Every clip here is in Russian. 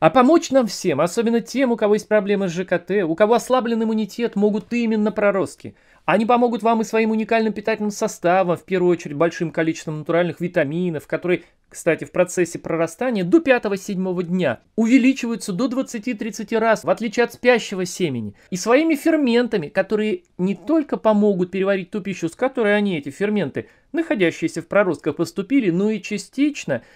А помочь нам всем, особенно тем, у кого есть проблемы с ЖКТ, у кого ослаблен иммунитет, могут именно проростки. Они помогут вам и своим уникальным питательным составом, в первую очередь большим количеством натуральных витаминов, которые, кстати, в процессе прорастания до 5-7 дня увеличиваются до 20-30 раз, в отличие от спящего семени. И своими ферментами, которые не только помогут переварить ту пищу, с которой они, эти ферменты, находящиеся в проростках, поступили, но и частично –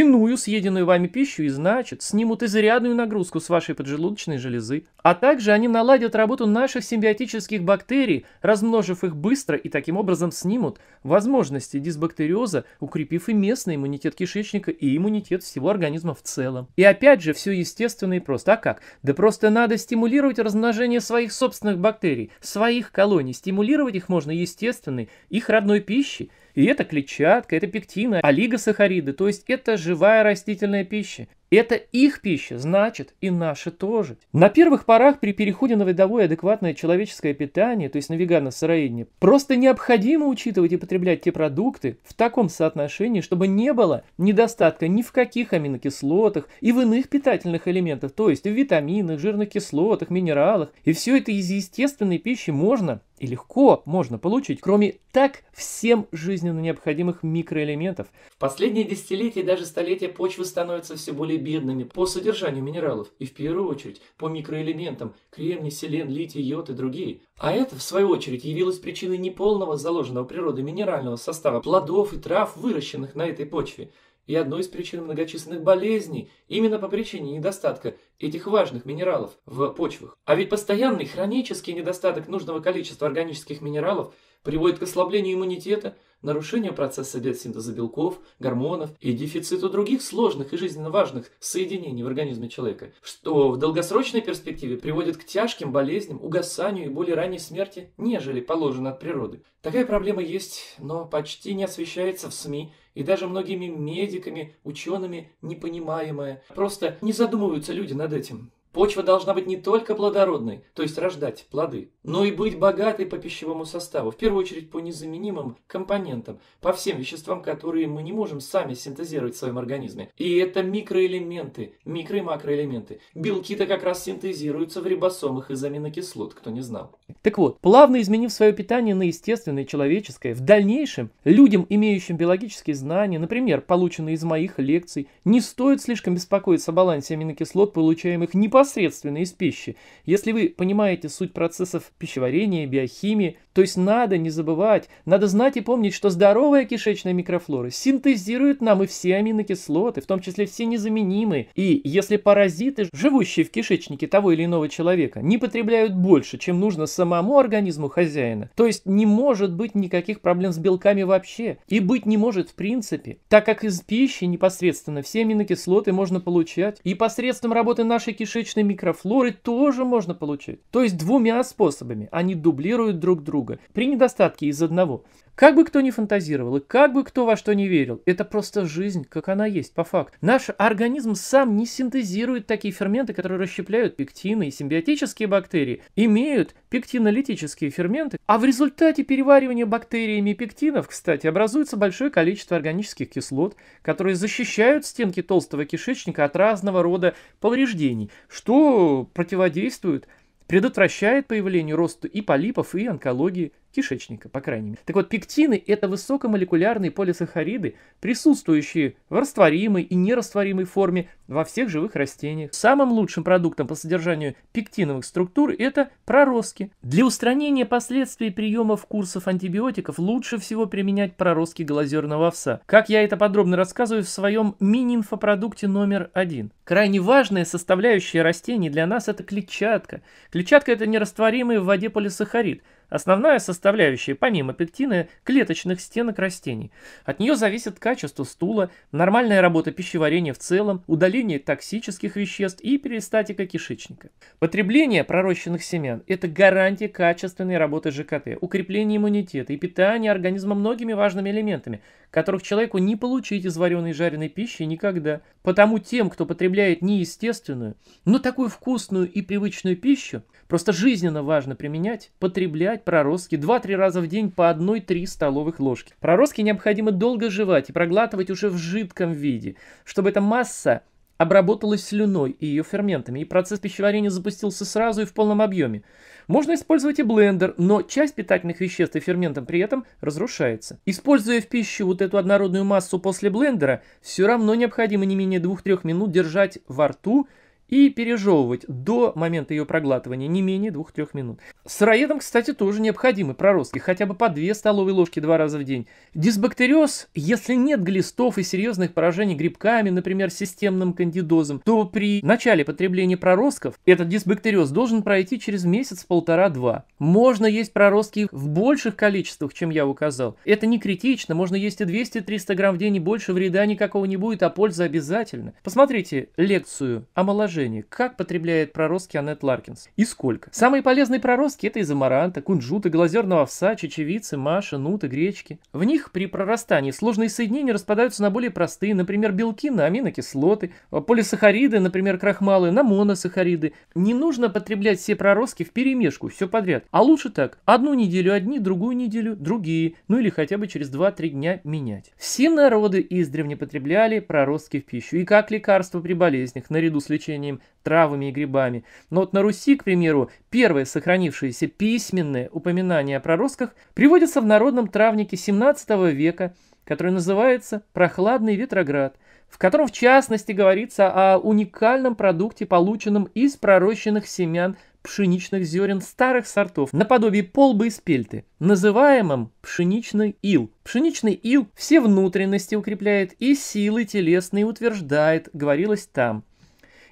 иную съеденную вами пищу и, значит, снимут изрядную нагрузку с вашей поджелудочной железы. А также они наладят работу наших симбиотических бактерий, размножив их быстро и таким образом снимут возможности дисбактериоза, укрепив и местный иммунитет кишечника и иммунитет всего организма в целом. И опять же, все естественно и просто. А как? Да просто надо стимулировать размножение своих собственных бактерий, своих колоний. Стимулировать их можно естественной, их родной пищей. И это клетчатка, это пектина, олигосахариды, то есть это живая растительная пища. Это их пища, значит, и наши тоже. На первых порах при переходе на видовое адекватное человеческое питание, то есть на вегано-сыроедение, просто необходимо учитывать и потреблять те продукты в таком соотношении, чтобы не было недостатка ни в каких аминокислотах и в иных питательных элементах, то есть в витаминах, жирных кислотах, минералах. И все это из естественной пищи можно и легко можно получить, кроме так всем жизненно необходимых микроэлементов. В последние десятилетия и даже столетия почвы становятся все более более бедными по содержанию минералов и в первую очередь по микроэлементам кремний, селен, литий, йод и другие. А это, в свою очередь, явилось причиной неполного заложенного природы минерального состава плодов и трав, выращенных на этой почве, и одной из причин многочисленных болезней именно по причине недостатка этих важных минералов в почвах. А ведь постоянный хронический недостаток нужного количества органических минералов приводит к ослаблению иммунитета, нарушению процесса биосинтеза белков, гормонов и дефициту других сложных и жизненно важных соединений в организме человека, что в долгосрочной перспективе приводит к тяжким болезням, угасанию и более ранней смерти, нежели положено от природы. Такая проблема есть, но почти не освещается в СМИ и даже многими медиками, учеными непонимаемая. Просто не задумываются люди над этим. Почва должна быть не только плодородной, то есть рождать плоды, но и быть богатой по пищевому составу, в первую очередь по незаменимым компонентам, по всем веществам, которые мы не можем сами синтезировать в своем организме. И это микроэлементы, микро- и макроэлементы. Белки-то как раз синтезируются в рибосомах из аминокислот, кто не знал. Так вот, плавно изменив свое питание на естественное человеческое, в дальнейшем людям, имеющим биологические знания, например, полученные из моих лекций, не стоит слишком беспокоиться о балансе аминокислот, получаемых не по непосредственно из пищи. Если вы понимаете суть процессов пищеварения, биохимии, то есть надо не забывать, надо знать и помнить, что здоровая кишечная микрофлора синтезирует нам и все аминокислоты, в том числе все незаменимые. И если паразиты, живущие в кишечнике того или иного человека, не потребляют больше, чем нужно самому организму хозяина, то есть не может быть никаких проблем с белками вообще, и быть не может в принципе, так как из пищи непосредственно все аминокислоты можно получать, и посредством работы нашей кишечной микрофлоры тоже можно получить. То есть двумя способами они дублируют друг друга друга, при недостатке из одного. Как бы кто ни фантазировал и как бы кто во что не верил, это просто жизнь, как она есть, по факту. Наш организм сам не синтезирует такие ферменты, которые расщепляют пектины и симбиотические бактерии, имеют пектинолитические ферменты, а в результате переваривания бактериями пектинов, кстати, образуется большое количество органических кислот, которые защищают стенки толстого кишечника от разного рода повреждений, что противодействует предотвращает появление роста и полипов, и онкологии кишечника, по крайней мере. Так вот, пектины – это высокомолекулярные полисахариды, присутствующие в растворимой и нерастворимой форме во всех живых растениях. Самым лучшим продуктом по содержанию пектиновых структур – это проростки. Для устранения последствий приемов курсов антибиотиков лучше всего применять проростки глазерного овса. Как я это подробно рассказываю в своем мини-инфопродукте номер один. Крайне важная составляющая растений для нас – это клетчатка. Клетчатка – это нерастворимый в воде полисахарид – Основная составляющая, помимо пектина, клеточных стенок растений. От нее зависит качество стула, нормальная работа пищеварения в целом, удаление токсических веществ и перистатика кишечника. Потребление пророщенных семян – это гарантия качественной работы ЖКТ, укрепление иммунитета и питание организма многими важными элементами, которых человеку не получить из вареной и жареной пищи никогда. Потому тем, кто потребляет неестественную, но такую вкусную и привычную пищу, просто жизненно важно применять, потреблять принимает проростки 2-3 раза в день по 1-3 столовых ложки. Проростки необходимо долго жевать и проглатывать уже в жидком виде, чтобы эта масса обработалась слюной и ее ферментами, и процесс пищеварения запустился сразу и в полном объеме. Можно использовать и блендер, но часть питательных веществ и ферментов при этом разрушается. Используя в пищу вот эту однородную массу после блендера, все равно необходимо не менее 2-3 минут держать во рту, и пережевывать до момента ее проглатывания не менее 2-3 минут. Сыроедам, кстати, тоже необходимы проростки, хотя бы по 2 столовые ложки два раза в день. Дисбактериоз, если нет глистов и серьезных поражений грибками, например, системным кандидозом, то при начале потребления проростков этот дисбактериоз должен пройти через месяц-полтора-два. Можно есть проростки в больших количествах, чем я указал. Это не критично, можно есть и 200-300 грамм в день, и больше вреда никакого не будет, а польза обязательно. Посмотрите лекцию о моложении предложение, как потребляет проростки Аннет Ларкинс и сколько. Самые полезные проростки – это изомаранта, кунжута, глазерного овса, чечевицы, маша, нута, гречки. В них при прорастании сложные соединения распадаются на более простые, например, белки на аминокислоты, а полисахариды, например, крахмалы, на моносахариды. Не нужно потреблять все проростки в перемешку, все подряд. А лучше так, одну неделю одни, другую неделю другие, ну или хотя бы через 2-3 дня менять. Все народы издревле потребляли проростки в пищу и как лекарство при болезнях наряду с лечением растениям, травами и грибами. Но вот на Руси, к примеру, первое сохранившееся письменное упоминание о проростках приводится в народном травнике 17 века, который называется «Прохладный ветроград», в котором в частности говорится о уникальном продукте, полученном из пророщенных семян пшеничных зерен старых сортов, наподобие полбы и спельты, называемом пшеничный ил. Пшеничный ил все внутренности укрепляет и силы телесные утверждает, говорилось там.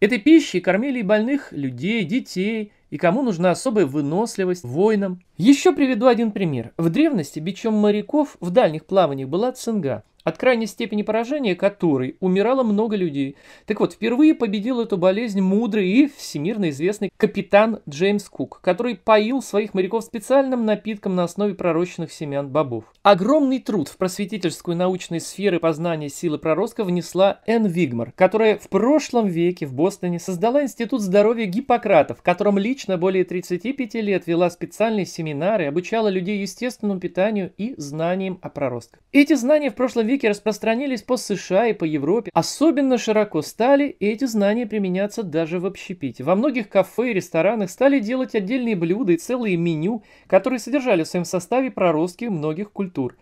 Этой пищей кормили и больных людей, детей, и кому нужна особая выносливость, воинам. Еще приведу один пример. В древности бичом моряков в дальних плаваниях была цинга от крайней степени поражения которой умирало много людей. Так вот, впервые победил эту болезнь мудрый и всемирно известный капитан Джеймс Кук, который поил своих моряков специальным напитком на основе пророщенных семян бобов. Огромный труд в просветительскую научной сферы познания силы проростка внесла Энн Вигмар, которая в прошлом веке в Бостоне создала Институт здоровья Гиппократа, в котором лично более 35 лет вела специальные семинары, обучала людей естественному питанию и знаниям о проростках. Эти знания в прошлом веке Методики распространились по США и по Европе. Особенно широко стали, эти знания применяться даже в общепите. Во многих кафе и ресторанах стали делать отдельные блюда и целые меню, которые содержали в своем составе проростки многих культур.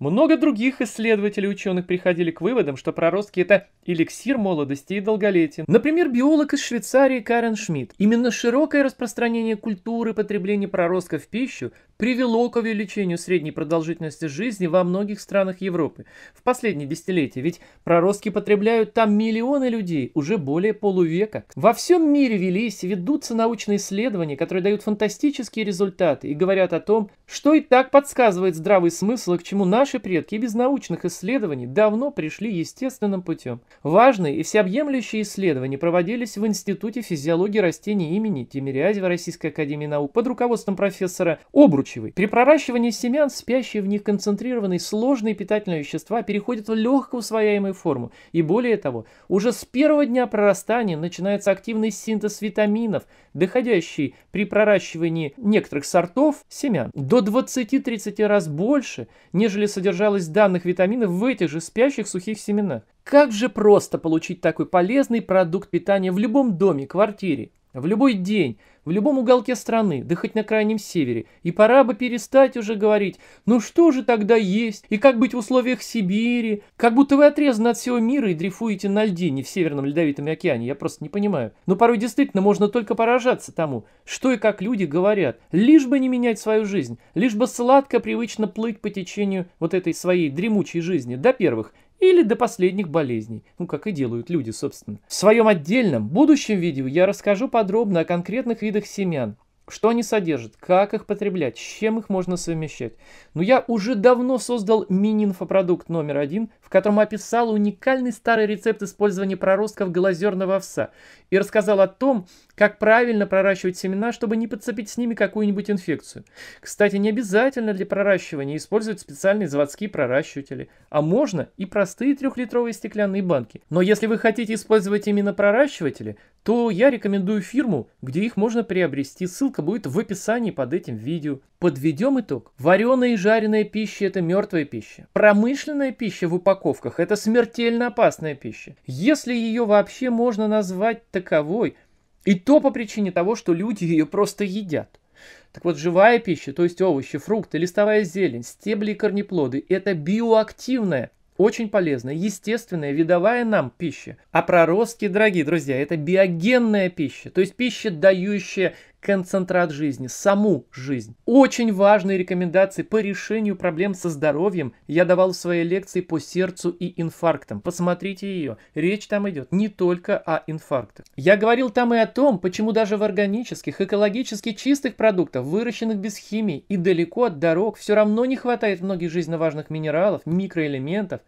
Много других исследователей и ученых приходили к выводам, что проростки – это эликсир молодости и долголетия. Например, биолог из Швейцарии Карен Шмидт. Именно широкое распространение культуры потребления проростков в пищу привело к увеличению средней продолжительности жизни во многих странах Европы в последние десятилетия, ведь проростки потребляют там миллионы людей уже более полувека. Во всем мире велись и ведутся научные исследования, которые дают фантастические результаты и говорят о том, что и так подсказывает здравый смысл, и к чему наши предки без научных исследований давно пришли естественным путем. Важные и всеобъемлющие исследования проводились в Институте физиологии растений имени Тимирязева Российской Академии Наук под руководством профессора Обруч устойчивый. При проращивании семян спящие в них концентрированные сложные питательные вещества переходят в легко усвояемую форму. И более того, уже с первого дня прорастания начинается активный синтез витаминов, доходящий при проращивании некоторых сортов семян до 20-30 раз больше, нежели содержалось данных витаминов в этих же спящих сухих семенах. Как же просто получить такой полезный продукт питания в любом доме, квартире. В любой день, в любом уголке страны, да хоть на крайнем севере. И пора бы перестать уже говорить, ну что же тогда есть, и как быть в условиях Сибири? Как будто вы отрезаны от всего мира и дрейфуете на льде не в Северном Ледовитом океане, я просто не понимаю. Но порой действительно можно только поражаться тому, что и как люди говорят, лишь бы не менять свою жизнь, лишь бы сладко привычно плыть по течению вот этой своей дремучей жизни до первых или до последних болезней, ну как и делают люди, собственно. В своем отдельном, будущем видео я расскажу подробно о конкретных видах семян, что они содержат, как их потреблять, с чем их можно совмещать. Но я уже давно создал мини-инфопродукт номер один, в котором описал уникальный старый рецепт использования проростков глазерного овса и рассказал о том, как правильно проращивать семена, чтобы не подцепить с ними какую-нибудь инфекцию. Кстати, не обязательно для проращивания использовать специальные заводские проращиватели, а можно и простые трехлитровые стеклянные банки. Но если вы хотите использовать именно проращиватели, то я рекомендую фирму, где их можно приобрести. Ссылка будет в описании под этим видео. Подведем итог. Вареная и жареная пища – это мертвая пища. Промышленная пища в упаковках – это смертельно опасная пища. Если ее вообще можно назвать таковой – и то по причине того, что люди ее просто едят. Так вот, живая пища, то есть овощи, фрукты, листовая зелень, стебли и корнеплоды, это биоактивная, очень полезная, естественная, видовая нам пища. А проростки, дорогие друзья, это биогенная пища, то есть пища, дающая концентрат жизни, саму жизнь. Очень важные рекомендации по решению проблем со здоровьем я давал в своей лекции по сердцу и инфарктам. Посмотрите ее. Речь там идет не только о инфарктах. Я говорил там и о том, почему даже в органических, экологически чистых продуктах, выращенных без химии и далеко от дорог, все равно не хватает многих жизненно важных минералов, микроэлементов,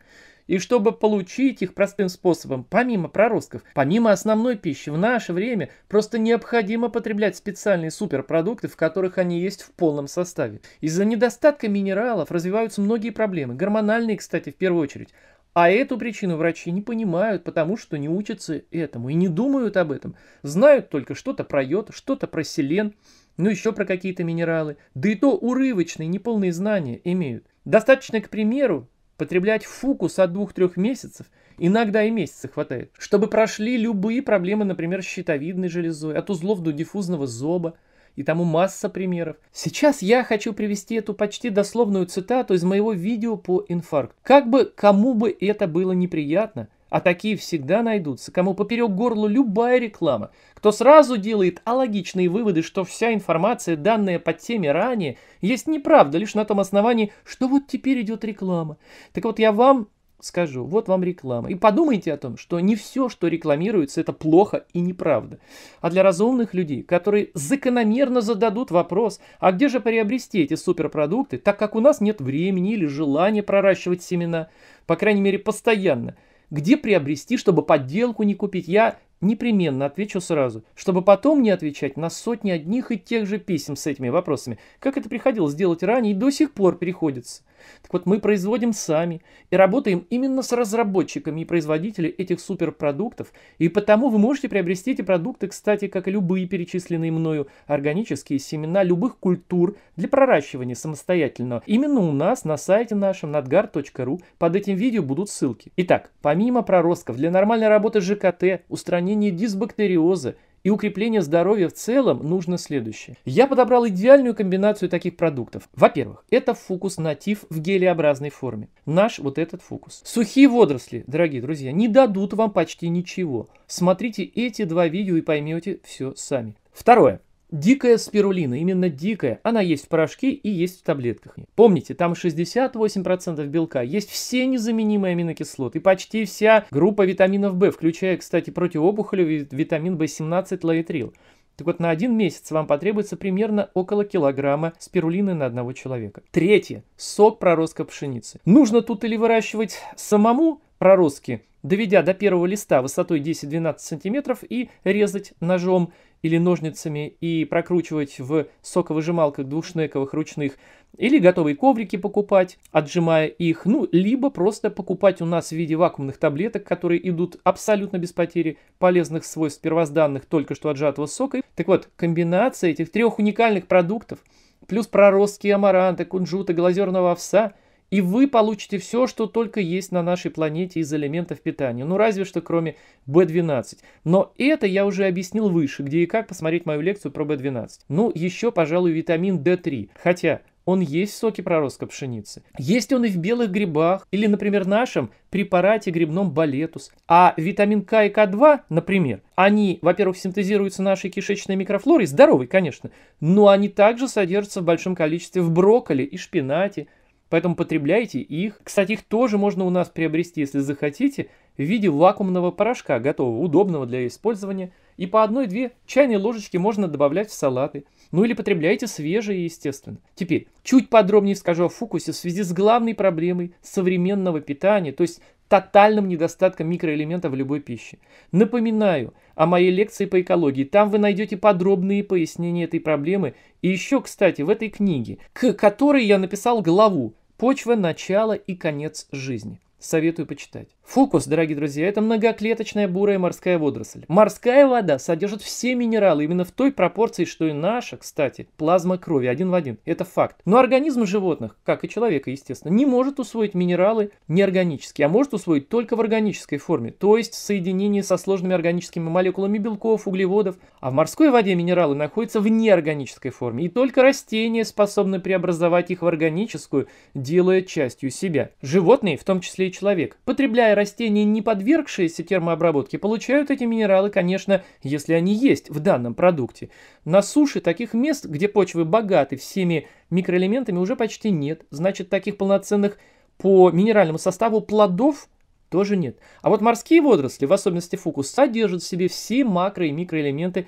и чтобы получить их простым способом, помимо проростков, помимо основной пищи, в наше время просто необходимо потреблять специальные суперпродукты, в которых они есть в полном составе. Из-за недостатка минералов развиваются многие проблемы, гормональные, кстати, в первую очередь. А эту причину врачи не понимают, потому что не учатся этому и не думают об этом. Знают только что-то про йод, что-то про селен, ну еще про какие-то минералы. Да и то урывочные, неполные знания имеют. Достаточно, к примеру, потреблять фукус от двух-трех месяцев, иногда и месяца хватает, чтобы прошли любые проблемы, например, с щитовидной железой, от узлов до диффузного зоба, и тому масса примеров. Сейчас я хочу привести эту почти дословную цитату из моего видео по инфаркту. Как бы кому бы это было неприятно, а такие всегда найдутся, кому поперек горлу любая реклама, кто сразу делает алогичные выводы, что вся информация, данная по теме ранее, есть неправда лишь на том основании, что вот теперь идет реклама. Так вот я вам скажу, вот вам реклама. И подумайте о том, что не все, что рекламируется, это плохо и неправда. А для разумных людей, которые закономерно зададут вопрос, а где же приобрести эти суперпродукты, так как у нас нет времени или желания проращивать семена, по крайней мере, постоянно – где приобрести, чтобы подделку не купить, я непременно отвечу сразу, чтобы потом не отвечать на сотни одних и тех же писем с этими вопросами, как это приходилось делать ранее и до сих пор приходится – так вот, мы производим сами и работаем именно с разработчиками и производителями этих суперпродуктов, и потому вы можете приобрести эти продукты, кстати, как и любые перечисленные мною органические семена любых культур для проращивания самостоятельно. Именно у нас на сайте нашем надгар.ру под этим видео будут ссылки. Итак, помимо проростков, для нормальной работы ЖКТ, устранения дисбактериоза и укрепление здоровья в целом нужно следующее. Я подобрал идеальную комбинацию таких продуктов. Во-первых, это фукус натив в гелеобразной форме. Наш вот этот фукус. Сухие водоросли, дорогие друзья, не дадут вам почти ничего. Смотрите эти два видео и поймете все сами. Второе. Дикая спирулина, именно дикая, она есть в порошке и есть в таблетках. Помните, там 68% белка, есть все незаменимые аминокислоты и почти вся группа витаминов В, включая, кстати, противоопухолевый витамин В17 лаэтрил. Так вот, на один месяц вам потребуется примерно около килограмма спирулины на одного человека. Третье. Сок проростка пшеницы. Нужно тут или выращивать самому проростки, доведя до первого листа высотой 10-12 см и резать ножом, или ножницами и прокручивать в соковыжималках двушнековых ручных, или готовые коврики покупать, отжимая их, ну, либо просто покупать у нас в виде вакуумных таблеток, которые идут абсолютно без потери полезных свойств первозданных только что отжатого сока. Так вот, комбинация этих трех уникальных продуктов, плюс проростки амаранта, кунжута, глазерного овса – и вы получите все, что только есть на нашей планете из элементов питания. Ну, разве что кроме B12. Но это я уже объяснил выше, где и как посмотреть мою лекцию про B12. Ну, еще, пожалуй, витамин D3. Хотя, он есть в соке проростка пшеницы. Есть он и в белых грибах, или, например, нашем препарате грибном балетус. А витамин К и К2, например, они, во-первых, синтезируются нашей кишечной микрофлорой, здоровой, конечно, но они также содержатся в большом количестве в брокколи и шпинате, Поэтому потребляйте их. Кстати, их тоже можно у нас приобрести, если захотите, в виде вакуумного порошка, готового, удобного для использования. И по одной-две чайные ложечки можно добавлять в салаты. Ну или потребляйте свежие, естественно. Теперь, чуть подробнее скажу о фокусе в связи с главной проблемой современного питания, то есть тотальным недостатком микроэлементов в любой пище. Напоминаю о моей лекции по экологии. Там вы найдете подробные пояснения этой проблемы. И еще, кстати, в этой книге, к которой я написал главу «Почва, начало и конец жизни». Советую почитать. Фокус, дорогие друзья, это многоклеточная бурая морская водоросль. Морская вода содержит все минералы именно в той пропорции, что и наша, кстати, плазма крови один в один. Это факт. Но организм животных, как и человека, естественно, не может усвоить минералы неорганические, а может усвоить только в органической форме, то есть в соединении со сложными органическими молекулами белков, углеводов. А в морской воде минералы находятся в неорганической форме, и только растения способны преобразовать их в органическую, делая частью себя. Животные, в том числе и человек, потребляя растения, не подвергшиеся термообработке, получают эти минералы, конечно, если они есть в данном продукте. На суше таких мест, где почвы богаты всеми микроэлементами, уже почти нет. Значит, таких полноценных по минеральному составу плодов тоже нет. А вот морские водоросли, в особенности фукус, содержат в себе все макро- и микроэлементы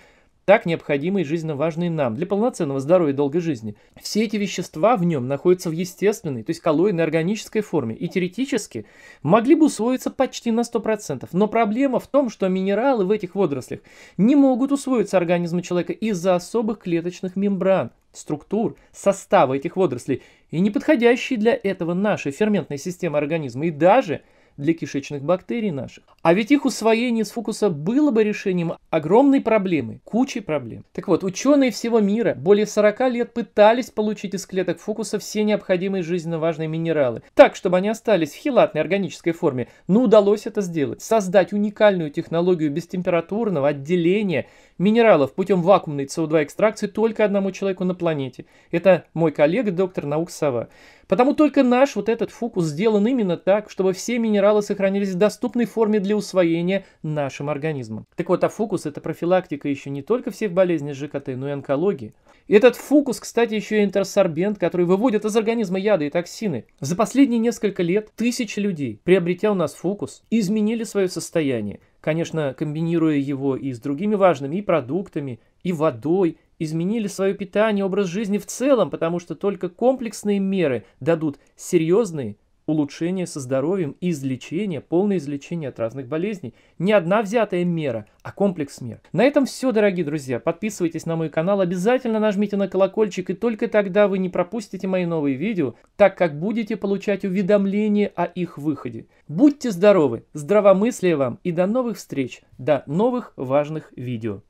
так необходимые жизненно важные нам для полноценного здоровья и долгой жизни. Все эти вещества в нем находятся в естественной, то есть коллоидной органической форме и теоретически могли бы усвоиться почти на 100%. Но проблема в том, что минералы в этих водорослях не могут усвоиться организму человека из-за особых клеточных мембран, структур, состава этих водорослей и неподходящей для этого нашей ферментной системы организма и даже – для кишечных бактерий наших. А ведь их усвоение с фукуса было бы решением огромной проблемы, кучи проблем. Так вот, ученые всего мира более 40 лет пытались получить из клеток фукуса все необходимые жизненно важные минералы, так, чтобы они остались в хилатной органической форме, но удалось это сделать. Создать уникальную технологию бестемпературного отделения минералов путем вакуумной СО2 экстракции только одному человеку на планете. Это мой коллега, доктор наук Сова. Потому только наш вот этот фукус сделан именно так, чтобы все минералы минералы сохранились в доступной форме для усвоения нашим организмом. Так вот, а фокус – это профилактика еще не только всех болезней ЖКТ, но и онкологии. этот фукус, кстати, еще и интерсорбент, который выводит из организма яды и токсины. За последние несколько лет тысячи людей, приобретя у нас фукус, изменили свое состояние. Конечно, комбинируя его и с другими важными и продуктами, и водой, изменили свое питание, образ жизни в целом, потому что только комплексные меры дадут серьезные улучшение со здоровьем, излечение, полное излечение от разных болезней. Не одна взятая мера, а комплекс мер. На этом все, дорогие друзья. Подписывайтесь на мой канал, обязательно нажмите на колокольчик, и только тогда вы не пропустите мои новые видео, так как будете получать уведомления о их выходе. Будьте здоровы, здравомыслия вам и до новых встреч, до новых важных видео.